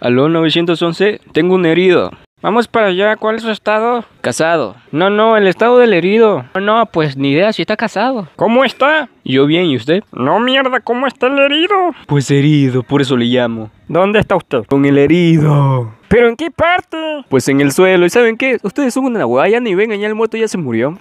Aló 911, tengo un herido. Vamos para allá, ¿cuál es su estado? Casado. No, no, el estado del herido. No, no, pues ni idea si está casado. ¿Cómo está? Yo bien, ¿y usted? No, mierda, ¿cómo está el herido? Pues herido, por eso le llamo. ¿Dónde está usted? Con el herido. ¿Pero en qué parte? Pues en el suelo, ¿y saben qué? Ustedes son una guayana y ven ya el muerto ya se murió.